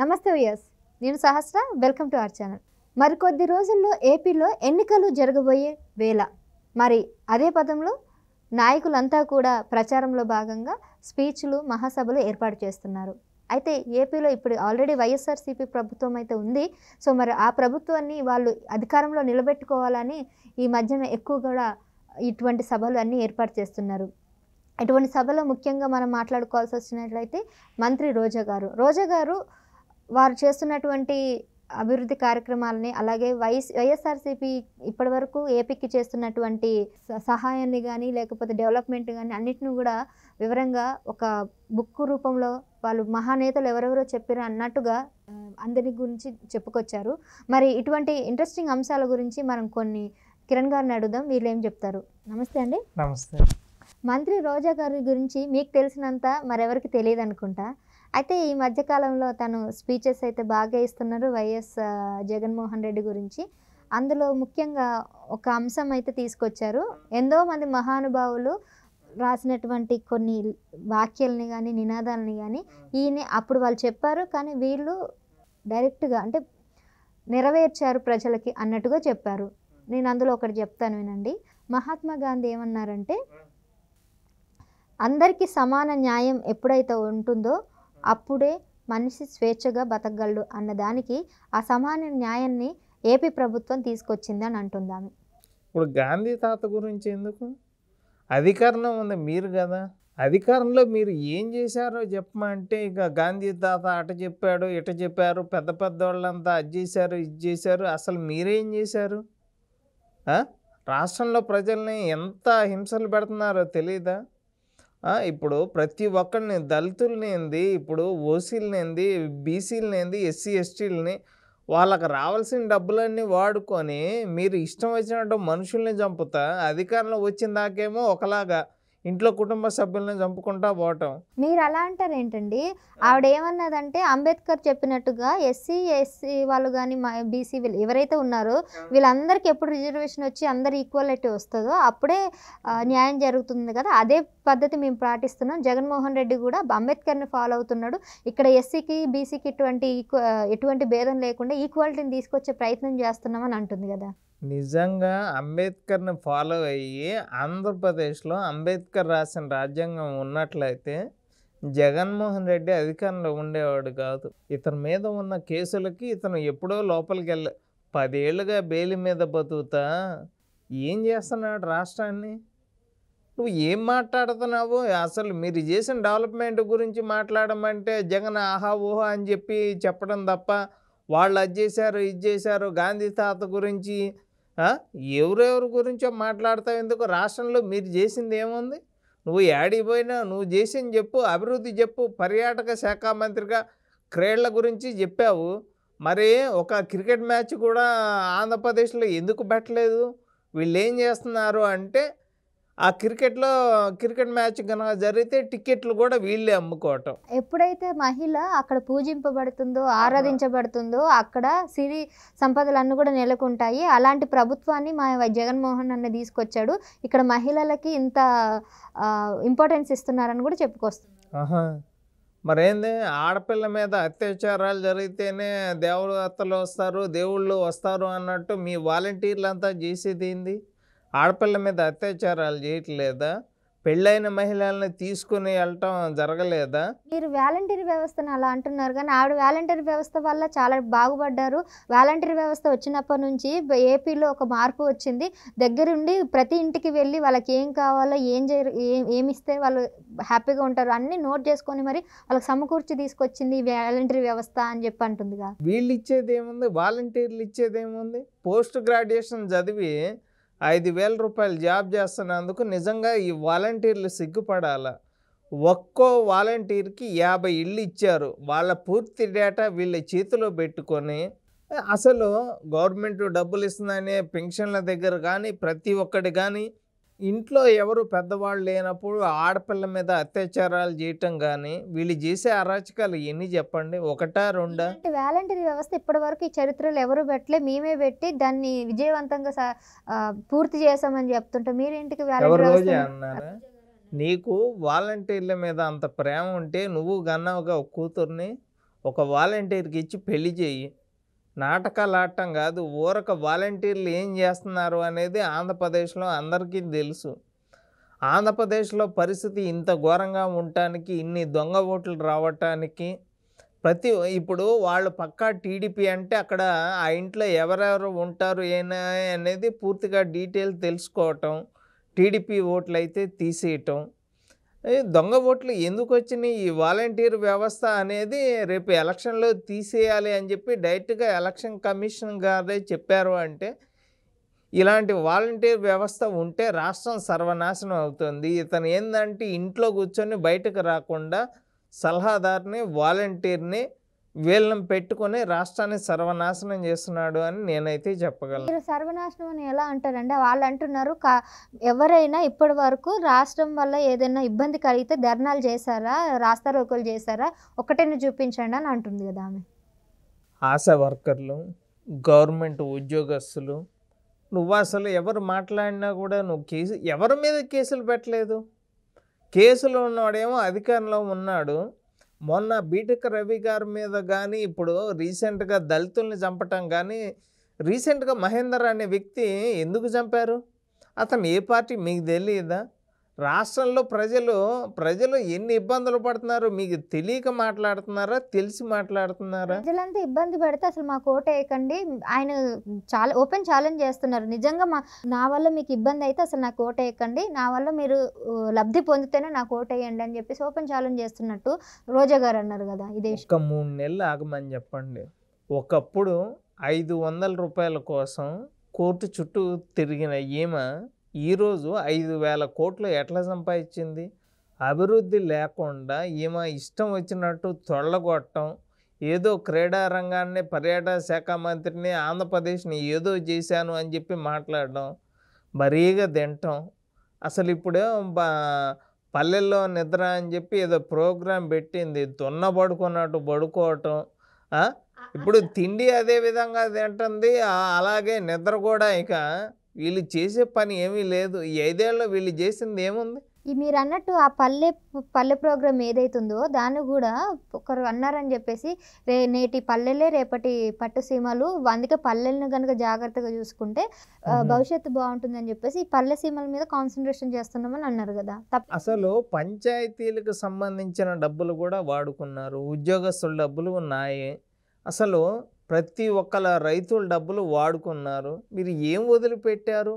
నమస్తే వియస్ నేను Sahasra welcome to our channel మరికొద్ది రోజుల్లో ఏపీలో ఎన్నికలు జరగబోయే వేళ మరి అదే పదంలో నాయకులంతా కూడా ప్రచారంలో భాగంగా స్పీచ్లు మహాసభలు ఏర్పాటు చేస్తున్నారు అయితే ఏపీలో ఇప్పుడు ఆల్రెడీ వైఎస్ఆర్సీపీ ప్రభుత్వం అయితే ఉంది సో మరి ఆ ప్రభుత్వాన్ని వాళ్ళు అధికారంలో నిలబెట్టుకోవాలని ఈ మధ్యన ఎక్కువ కూడా ఇటువంటి సభలు అన్నీ ఏర్పాటు చేస్తున్నారు ఇటువంటి సభలో ముఖ్యంగా మనం మాట్లాడుకోవాల్సి వచ్చినట్లయితే మంత్రి రోజా గారు రోజా గారు వారు చేస్తున్నటువంటి అభివృద్ధి కార్యక్రమాలని అలాగే వైఎస్ వైఎస్ఆర్సీపీ ఇప్పటివరకు ఏపీకి చేస్తున్నటువంటి సహాయాన్ని కానీ లేకపోతే డెవలప్మెంట్ కానీ అన్నిటిని కూడా వివరంగా ఒక బుక్ రూపంలో వాళ్ళు మహానేతలు ఎవరెవరో చెప్పారు అన్నట్టుగా అందరి గురించి చెప్పుకొచ్చారు మరి ఇటువంటి ఇంట్రెస్టింగ్ అంశాల గురించి మనం కొన్ని కిరణ్ గారిని అడుగుదాం వీళ్ళు ఏం చెప్తారు నమస్తే అండి నమస్తే మంత్రి రోజా గారి గురించి మీకు తెలిసినంత మరెవరికి తెలియదు అనుకుంటా అయితే ఈ మధ్యకాలంలో తను స్పీచెస్ అయితే బాగా ఇస్తున్నారు వైఎస్ జగన్మోహన్ రెడ్డి గురించి అందులో ముఖ్యంగా ఒక అంశం అయితే తీసుకొచ్చారు ఎంతో మంది మహానుభావులు రాసినటువంటి కొన్ని వాక్యాలని కానీ నినాదాలని కానీ ఈయన అప్పుడు వాళ్ళు చెప్పారు కానీ వీళ్ళు డైరెక్ట్గా అంటే నెరవేర్చారు ప్రజలకి అన్నట్టుగా చెప్పారు నేను అందులో ఒకటి చెప్తాను వినండి మహాత్మా గాంధీ ఏమన్నారంటే అందరికీ సమాన న్యాయం ఎప్పుడైతే ఉంటుందో అప్పుడే మనిషి స్వేచ్ఛగా బతకగలడు అన్నదానికి అసమాన న్యాయాన్ని ఏపీ ప్రభుత్వం తీసుకొచ్చిందని అంటుందామె ఇప్పుడు గాంధీ తాత గురించి ఎందుకు అధికారంలో ఉంది మీరు కదా అధికారంలో మీరు ఏం చేశారో చెప్పమంటే ఇక గాంధీ తాత అట చెప్పాడు ఇట చెప్పారు పెద్ద పెద్ద వాళ్ళంతా అది చేశారు ఇది చేశారు అసలు మీరేం చేశారు రాష్ట్రంలో ప్రజల్ని ఎంత హింసలు పెడుతున్నారో తెలియదా ఇప్పుడు ప్రతి ఒక్కరిని దళితులనేంది ఇప్పుడు ఓసీలనింది బీసీలనింది ఎస్సీ ఎస్టీలని వాళ్ళకి రావాల్సిన డబ్బులన్నీ వాడుకొని మీరు ఇష్టం వచ్చినట్టు మనుషుల్ని చంపుతా అధికారంలో వచ్చిన దాకేమో ఒకలాగా ఇంట్లో కుటుంబ సభ్యులను చంపుకుంటా పోవటం మీరు అలా అంటారు ఏంటండి ఆవిడ ఏమన్నదంటే అంబేద్కర్ చెప్పినట్టుగా ఎస్సీ ఎస్సీ వాళ్ళు కానీ బీసీ వీళ్ళు ఎవరైతే ఉన్నారో వీళ్ళందరికీ ఎప్పుడు రిజర్వేషన్ వచ్చి అందరు ఈక్వాలిటీ వస్తుందో అప్పుడే న్యాయం జరుగుతుంది కదా అదే పద్ధతి మేము పాటిస్తున్నాం జగన్మోహన్ రెడ్డి కూడా అంబేద్కర్ని ఫాలో అవుతున్నాడు ఇక్కడ ఎస్సీకి బీసీకి ఇటువంటి ఎటువంటి భేదం లేకుండా ఈక్వాలిటీని తీసుకొచ్చే ప్రయత్నం చేస్తున్నామని అంటుంది కదా నిజంగా అంబేద్కర్ని ఫాలో అయ్యి ఆంధ్రప్రదేశ్లో అంబేద్కర్ రాసిన రాజ్యాంగం ఉన్నట్లయితే జగన్మోహన్ రెడ్డి అధికారంలో ఉండేవాడు కాదు ఇతని మీద ఉన్న కేసులకి ఇతను ఎప్పుడో లోపలికి వెళ్ళ పదేళ్ళుగా బెయిల్ మీద బతుకుతా ఏం చేస్తున్నాడు రాష్ట్రాన్ని నువ్వు ఏం మాట్లాడుతున్నావు అసలు మీరు చేసిన డెవలప్మెంట్ గురించి మాట్లాడమంటే జగన్ ఆహా ఊహా అని చెప్పి చెప్పడం తప్ప వాళ్ళు అది చేశారు ఇది చేశారు గాంధీ తాత గురించి ఎవరెవరి గురించో మాట్లాడతావు ఎందుకు రాష్ట్రంలో మీరు చేసింది ఏముంది నువ్వు ఏడిపోయినా నువ్వు చేసింది చెప్పు అభివృద్ధి చెప్పు పర్యాటక శాఖ మంత్రిగా క్రీడల గురించి చెప్పావు మరి ఒక క్రికెట్ మ్యాచ్ కూడా ఆంధ్రప్రదేశ్లో ఎందుకు పెట్టలేదు వీళ్ళు ఏం చేస్తున్నారు అంటే ఆ క్రికెట్లో క్రికెట్ మ్యాచ్ కనుక జరిగితే టికెట్లు కూడా వీళ్ళే అమ్ముకోవటం ఎప్పుడైతే మహిళ అక్కడ పూజింపబడుతుందో ఆరాధించబడుతుందో అక్కడ సిరి అన్నీ కూడా నెలకొంటాయి అలాంటి ప్రభుత్వాన్ని మా జగన్మోహన్ అన్న తీసుకొచ్చాడు ఇక్కడ మహిళలకి ఇంత ఇంపార్టెన్స్ ఇస్తున్నారని కూడా చెప్పుకొస్తుంది మరేంది ఆడపిల్ల మీద అత్యాచారాలు జరిగితేనే దేవతలు వస్తారు దేవుళ్ళు వస్తారు అన్నట్టు మీ అంతా చేసేది ఏంది ఆడపిల్ల మీద అత్యాచారాలు చేయట్లేదా పెళ్ళైన మహిళల్ని తీసుకుని వెళ్ళటం జరగలేదా మీరు వాలంటీర్ వ్యవస్థను అలా అంటున్నారు కానీ ఆవిడ వాలంటీర్ వ్యవస్థ వల్ల చాలా బాగుపడ్డారు వాలంటీర్ వ్యవస్థ వచ్చినప్పటి నుంచి ఏపీలో ఒక మార్పు వచ్చింది దగ్గరుండి ప్రతి ఇంటికి వెళ్ళి వాళ్ళకి ఏం కావాలో ఏం ఏమి ఇస్తే వాళ్ళు హ్యాపీగా ఉంటారు అన్ని నోట్ చేసుకొని మరి వాళ్ళకి సమకూర్చి తీసుకొచ్చింది వాలంటీర్ వ్యవస్థ అని చెప్పి అంటుందిగా వీళ్ళు ఇచ్చేది ఏముంది వాలంటీర్లు ఇచ్చేది ఏముంది పోస్ట్ గ్రాడ్యుయేషన్ చదివి ఐదు వేల రూపాయలు జాబ్ చేస్తున్నందుకు నిజంగా ఈ వాలంటీర్లు సిగ్గుపడాలా ఒక్కో వాలంటీర్కి యాభై ఇళ్ళు ఇచ్చారు వాళ్ళ పూర్తి డేటా వీళ్ళ చేతిలో పెట్టుకొని అసలు గవర్నమెంట్ డబ్బులు ఇస్తుందనే పెన్షన్ల దగ్గర కానీ ప్రతి ఒక్కటి కానీ ఇంట్లో ఎవరు పెద్దవాళ్ళు లేనప్పుడు ఆడపిల్ల మీద అత్యాచారాలు చేయటం కానీ వీళ్ళు చేసే అరాచకాలు ఎన్ని చెప్పండి ఒకటా రెండా వాలంటీర్ వ్యవస్థ ఇప్పటి వరకు ఈ చరిత్రలు ఎవరు పెట్టలే మేమే పెట్టి దాన్ని విజయవంతంగా పూర్తి చేసామని చెప్తుంటే మీరేంటికి రోజే అన్నారు నీకు వాలంటీర్ల మీద అంత ప్రేమ ఉంటే నువ్వు గన్నావుగా ఒక కూతుర్ని ఒక వాలంటీర్కి ఇచ్చి పెళ్లి చేయి నాటకాలు ఆడటం కాదు ఊరక వాలంటీర్లు ఏం చేస్తున్నారు అనేది ఆంధ్రప్రదేశ్లో అందరికీ తెలుసు ఆంధ్రప్రదేశ్లో పరిస్థితి ఇంత ఘోరంగా ఉండటానికి ఇన్ని దొంగ ఓట్లు రావటానికి ప్రతి ఇప్పుడు వాళ్ళు పక్కా టీడీపీ అంటే అక్కడ ఆ ఇంట్లో ఎవరెవరు ఉంటారు ఏనా అనేది పూర్తిగా డీటెయిల్ తెలుసుకోవటం టీడీపీ ఓట్లు అయితే తీసేయటం దొంగ ఓట్లు ఎందుకు వచ్చినాయి ఈ వాలంటీర్ వ్యవస్థ అనేది రేపు ఎలక్షన్లో తీసేయాలి అని చెప్పి డైరెక్ట్గా ఎలక్షన్ కమిషన్ గారే చెప్పారు అంటే ఇలాంటి వాలంటీర్ వ్యవస్థ ఉంటే రాష్ట్రం సర్వనాశనం అవుతుంది ఇతను ఏంటంటే ఇంట్లో కూర్చొని బయటకు రాకుండా సలహాదారుని వాలంటీర్ని వీళ్ళని పెట్టుకొని రాష్ట్రాన్ని సర్వనాశనం చేస్తున్నాడు అని నేనైతే చెప్పగలను మీరు సర్వనాశనం అని ఎలా అంటారంటే వాళ్ళు అంటున్నారు కా ఎవరైనా ఇప్పటి వరకు రాష్ట్రం వల్ల ఏదైనా ఇబ్బంది కలిగితే ధర్నాలు చేశారా రాస్తారోకులు చేశారా ఒకటైనా చూపించండి అని అంటుంది కదా ఆమె ఆశ వర్కర్లు గవర్నమెంట్ ఉద్యోగస్తులు నువ్వు అసలు ఎవరు మాట్లాడినా కూడా నువ్వు కేసు ఎవరి మీద కేసులు పెట్టలేదు కేసులు ఉన్నవాడేమో అధికారంలో ఉన్నాడు మొన్న బీటెక్ రవి గారి మీద కానీ ఇప్పుడు రీసెంట్గా దళితుల్ని చంపటం కానీ రీసెంట్గా మహేందర్ అనే వ్యక్తి ఎందుకు చంపారు అతను ఏ పార్టీ మీకు తెలియదా రాష్ట్రంలో ప్రజలు ప్రజలు ఎన్ని ఇబ్బందులు పడుతున్నారు మీకు తెలియక మాట్లాడుతున్నారా తెలిసి మాట్లాడుతున్నారా ప్రజలంతా ఇబ్బంది పడితే అసలు మా కోట వేయకండి ఆయన చాలా ఓపెన్ ఛాలెంజ్ చేస్తున్నారు నిజంగా మా నా వల్ల మీకు ఇబ్బంది అయితే అసలు నాకు వేయకండి నా వల్ల మీరు లబ్ధి పొందితేనే నాకు వేయండి అని చెప్పేసి ఓపెన్ ఛాలెంజ్ చేస్తున్నట్టు రోజా గారు అన్నారు కదా ఇదే ఒక మూడు నెలలు ఆగమని చెప్పండి ఒకప్పుడు ఐదు వందల రూపాయల కోసం కోర్టు చుట్టూ తిరిగిన ఈమె ఈరోజు ఐదు వేల కోట్లు ఎట్లా సంపాదించింది అభివృద్ధి లేకుండా ఈమె ఇష్టం వచ్చినట్టు తొళ్ళగొట్టడం ఏదో క్రీడా రంగాన్ని పర్యాటక శాఖ మంత్రిని ఆంధ్రప్రదేశ్ని ఏదో చేశాను అని చెప్పి మాట్లాడడం మరీగా తింటాం అసలు ఇప్పుడే పల్లెల్లో నిద్ర అని చెప్పి ఏదో ప్రోగ్రాం పెట్టింది దొన్న పడుకున్నట్టు పడుకోవటం ఇప్పుడు తిండి అదే విధంగా తింటుంది అలాగే నిద్ర కూడా ఇక వీళ్ళు చేసే పని ఏమీ లేదు ఈ ఐదేళ్ళలో వీళ్ళు చేసింది ఏముంది మీరు అన్నట్టు ఆ పల్లె పల్లె ప్రోగ్రామ్ ఏదైతుందో దాన్ని కూడా ఒకరు అన్నారని చెప్పేసి రే నేటి పల్లెలే రేపటి పట్టు సీమలు అందుకే పల్లెలను కనుక జాగ్రత్తగా చూసుకుంటే భవిష్యత్తు బాగుంటుందని చెప్పేసి పల్లె సీమల మీద కాన్సన్ట్రేషన్ చేస్తున్నామని అన్నారు కదా అసలు పంచాయతీలకు సంబంధించిన డబ్బులు కూడా వాడుకున్నారు ఉద్యోగస్తుల డబ్బులు ఉన్నాయి అసలు ప్రతి ఒక్కల రైతుల డబ్బులు వాడుకున్నారు మీరు ఏం వదిలిపెట్టారు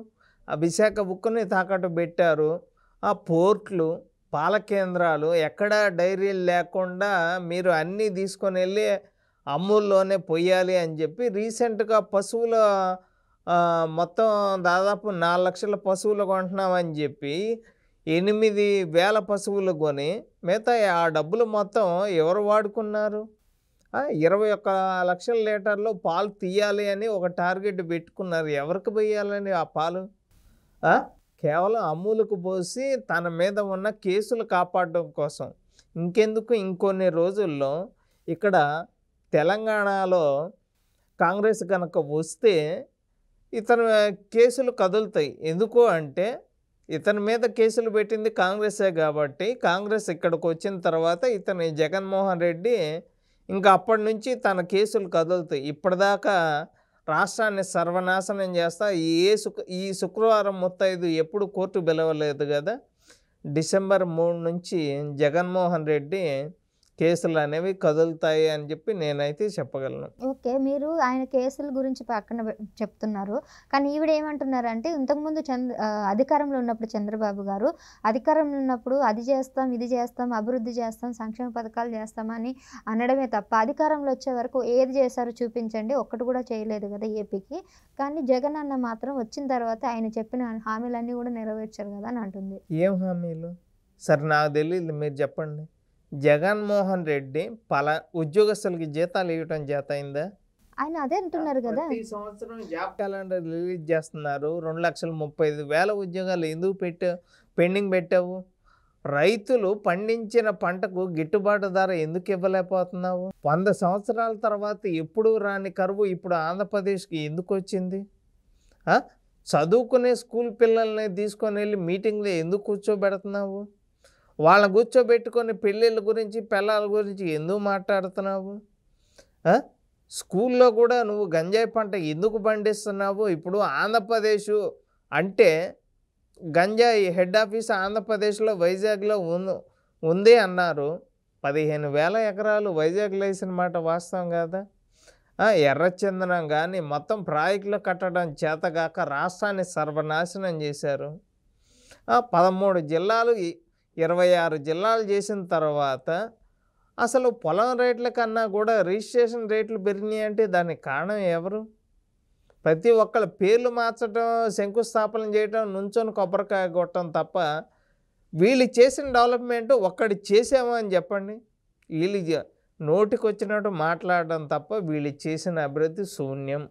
ఆ విశాఖ బుక్కుని తాకట్టు పెట్టారు ఆ పోర్ట్లు పాల కేంద్రాలు ఎక్కడా డైరీలు లేకుండా మీరు అన్నీ తీసుకొని వెళ్ళి అమ్ముల్లోనే పొయ్యాలి అని చెప్పి రీసెంట్గా పశువుల మొత్తం దాదాపు నాలుగు లక్షల పశువులు కొంటున్నామని చెప్పి ఎనిమిది వేల పశువులు కొని మిగతా ఆ డబ్బులు మొత్తం ఎవరు వాడుకున్నారు ఇరవై ఒక్క లక్షల లీటర్లో పాలు తీయాలి అని ఒక టార్గెట్ పెట్టుకున్నారు ఎవరికి పోయాలని ఆ పాలు కేవలం అమ్ములకు పోసి తన మీద ఉన్న కేసులు కాపాడడం కోసం ఇంకెందుకు ఇంకొన్ని రోజుల్లో ఇక్కడ తెలంగాణలో కాంగ్రెస్ కనుక వస్తే ఇతను కేసులు కదులుతాయి ఎందుకు అంటే ఇతని మీద కేసులు పెట్టింది కాంగ్రెసే కాబట్టి కాంగ్రెస్ ఇక్కడికి వచ్చిన తర్వాత ఇతని జగన్మోహన్ రెడ్డి ఇంకా అప్పటి నుంచి తన కేసులు కదులుతాయి ఇప్పటిదాకా రాష్ట్రాన్ని సర్వనాశనం చేస్తా ఏ శుక్ర ఈ శుక్రవారం ముత్తైదు ఎప్పుడు కోర్టు పిలవలేదు కదా డిసెంబర్ మూడు నుంచి జగన్మోహన్ రెడ్డి కేసులు అనేవి కదులుతాయి అని చెప్పి నేనైతే చెప్పగలను ఓకే మీరు ఆయన కేసుల గురించి పక్కన చెప్తున్నారు కానీ ఈవిడ ఏమంటున్నారు అంటే ఇంతకుముందు చంద్ర అధికారంలో ఉన్నప్పుడు చంద్రబాబు గారు అధికారంలో ఉన్నప్పుడు అది చేస్తాం ఇది చేస్తాం అభివృద్ధి చేస్తాం సంక్షేమ పథకాలు చేస్తామని అనడమే తప్ప అధికారంలో వచ్చే వరకు ఏది చేశారో చూపించండి ఒక్కటి కూడా చేయలేదు కదా ఏపీకి కానీ జగన్ అన్న మాత్రం వచ్చిన తర్వాత ఆయన చెప్పిన హామీలన్నీ కూడా నెరవేర్చారు కదా అని అంటుంది ఏం హామీలు సరే నాకు తెలియదు మీరు చెప్పండి జగన్మోహన్ రెడ్డి పల ఉద్యోగస్తులకి జీతాలు ఇవ్వటం చేత అయిందా ఆయన అదే అంటున్నారు కదా ఈ సంవత్సరం జాబ్ క్యాలెండర్ రిలీజ్ చేస్తున్నారు రెండు లక్షల ముప్పై ఐదు వేల ఉద్యోగాలు ఎందుకు పెట్టావు పెండింగ్ పెట్టావు రైతులు పండించిన పంటకు గిట్టుబాటు ధర ఎందుకు ఇవ్వలేకపోతున్నావు వంద సంవత్సరాల తర్వాత ఎప్పుడు రాని కరువు ఇప్పుడు ఆంధ్రప్రదేశ్కి ఎందుకు వచ్చింది చదువుకునే స్కూల్ పిల్లల్ని తీసుకొని వెళ్ళి మీటింగ్లో ఎందుకు కూర్చోబెడుతున్నావు వాళ్ళని కూర్చోబెట్టుకొని పెళ్ళిళ్ళ గురించి పిల్లల గురించి ఎందుకు మాట్లాడుతున్నావు స్కూల్లో కూడా నువ్వు గంజాయి పంట ఎందుకు పండిస్తున్నావు ఇప్పుడు ఆంధ్రప్రదేశ్ అంటే గంజాయి హెడ్ ఆఫీస్ ఆంధ్రప్రదేశ్లో వైజాగ్లో ఉంది అన్నారు పదిహేను వేల ఎకరాలు వైజాగ్ లేసిన మాట వాస్తవం కాదా ఎర్రచందనం కానీ మొత్తం ప్రాజెక్టులు కట్టడం చేతగాక రాష్ట్రాన్ని సర్వనాశనం చేశారు పదమూడు జిల్లాలు ఇరవై ఆరు జిల్లాలు చేసిన తర్వాత అసలు పొలం రేట్ల కన్నా కూడా రిజిస్ట్రేషన్ రేట్లు పెరిగినాయి అంటే దానికి కారణం ఎవరు ప్రతి ఒక్కళ్ళ పేర్లు మార్చడం శంకుస్థాపన చేయటం నుంచొని కొబ్బరికాయ కొట్టడం తప్ప వీళ్ళు చేసిన డెవలప్మెంట్ ఒక్కడి చేసామో అని చెప్పండి వీళ్ళు నోటికి వచ్చినట్టు మాట్లాడడం తప్ప వీళ్ళు చేసిన అభివృద్ధి శూన్యం